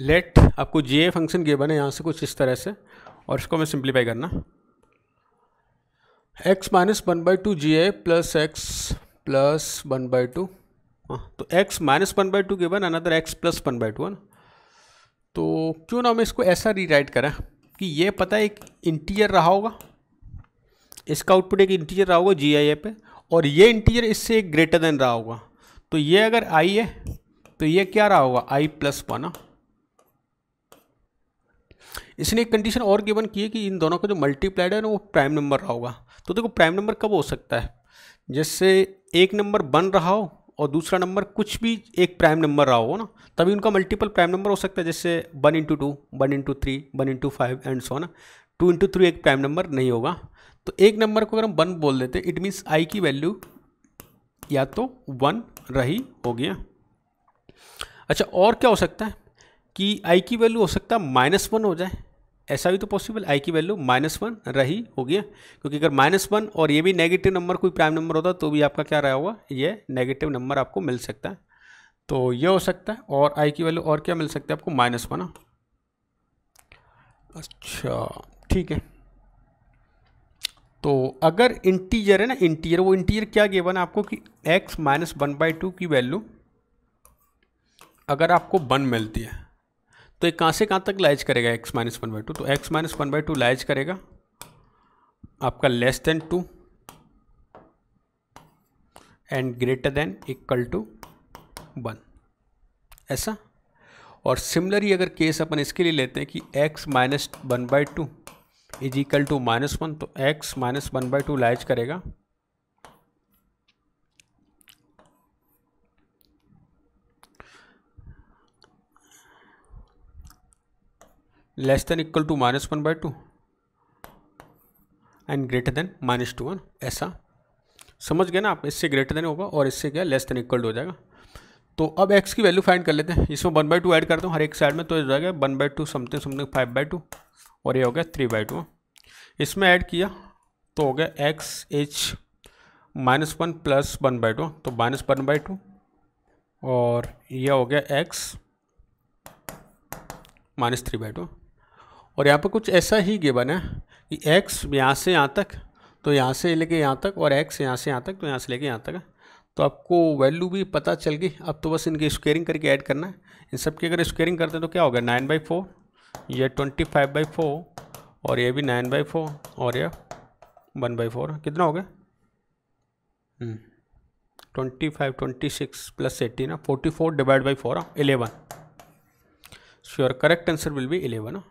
late आपको जे function given है यहाँ से कुछ इस तरह से और इसको हमें सिंप्लीफाई करना x minus one by two जी ए plus x plus one by two हाँ तो x minus one by two given another x plus one by two है ना तो क्यों ना हमें इसको ऐसा रीराइट करें कि ये पता है एक इंटीरियर रहा होगा इसका आउटपुट एक इंटीरियर रहा होगा जी आई ए पे और ये इंटीरियर इससे एक ग्रेटर देन रहा होगा तो ये अगर आई है तो ये क्या रहा होगा आई प्लस वन इसने एक कंडीशन और गिवन की है कि इन दोनों का जो मल्टीप्लाइड है ना वो प्राइम नंबर रहा होगा तो देखो प्राइम नंबर कब हो सकता है जैसे एक नंबर बन रहा हो और दूसरा नंबर कुछ भी एक प्राइम नंबर रहा हो ना तभी उनका मल्टीपल प्राइम नंबर हो सकता है जैसे one into two one into three one into five and so ना टू इंटू थ्री एक प्राइम नंबर नहीं होगा तो एक नंबर को अगर हम वन बोल देते इट मीन्स आई की वैल्यू या तो वन रही होगी अच्छा और क्या हो सकता है कि आई की वैल्यू हो सकता है माइनस वन हो जाए ऐसा भी तो पॉसिबल आई की वैल्यू माइनस वन रही होगी क्योंकि अगर माइनस वन और ये भी नेगेटिव नंबर कोई प्राइम नंबर होता तो भी आपका क्या रहा होगा ये नेगेटिव नंबर आपको मिल सकता है तो ये हो सकता है और आई की वैल्यू और क्या मिल सकता है आपको माइनस वन अच्छा ठीक है तो अगर इंटीजर है ना इंटीजर वो इंटीजर क्या गिवन है आपको कि x minus one by two की वैल्यू अगर आपको वन मिलती है तो ये कहाँ से कहाँ तक लाइज करेगा x minus one by two तो x minus one by two lies करेगा आपका less than two and greater than equal to one ऐसा और सिमिलरली अगर केस अपन इसके लिए लेते हैं कि x minus one by two is equal to minus one तो x minus one by two lies करेगा less than equal to minus one by two and greater than minus two one ऐसा समझ गए ना आप इससे ग्रेटर देन होगा और इससे क्या लेस देन इक्वल टू हो जाएगा तो अब एक्स की वैल्यू फाइंड कर लेते हैं इसमें वन बाई टू ऐड करता हूँ हर एक साइड में तो हो जाएगा one by two something something five by two और ये हो गया थ्री बाई टू इसमें ऐड किया तो हो गया x H minus one plus one by two तो माइनस वन बाई टू और यह हो गया x minus three by two और यहाँ पर कुछ ऐसा ही गिवन है कि एक्स यहाँ से यहाँ तक तो यहाँ से लेके यहाँ तक और एक्स यहाँ से यहाँ तक तो यहाँ से लेके यहाँ तक है तो आपको वैल्यू भी पता चल गई अब तो बस इनकी स्क्वेयरिंग करके ऐड करना है इन सब की अगर स्क्वेयरिंग करते हैं तो क्या होगा नाइन बाई फोर यह ट्वेंटी फाइव बाई फोर और ये भी नाइन बाई फोर और यह वन बाई फोर कितना हो गया twenty five twenty six plus eighteen forty four divide by four eleven sure correct answer will be eleven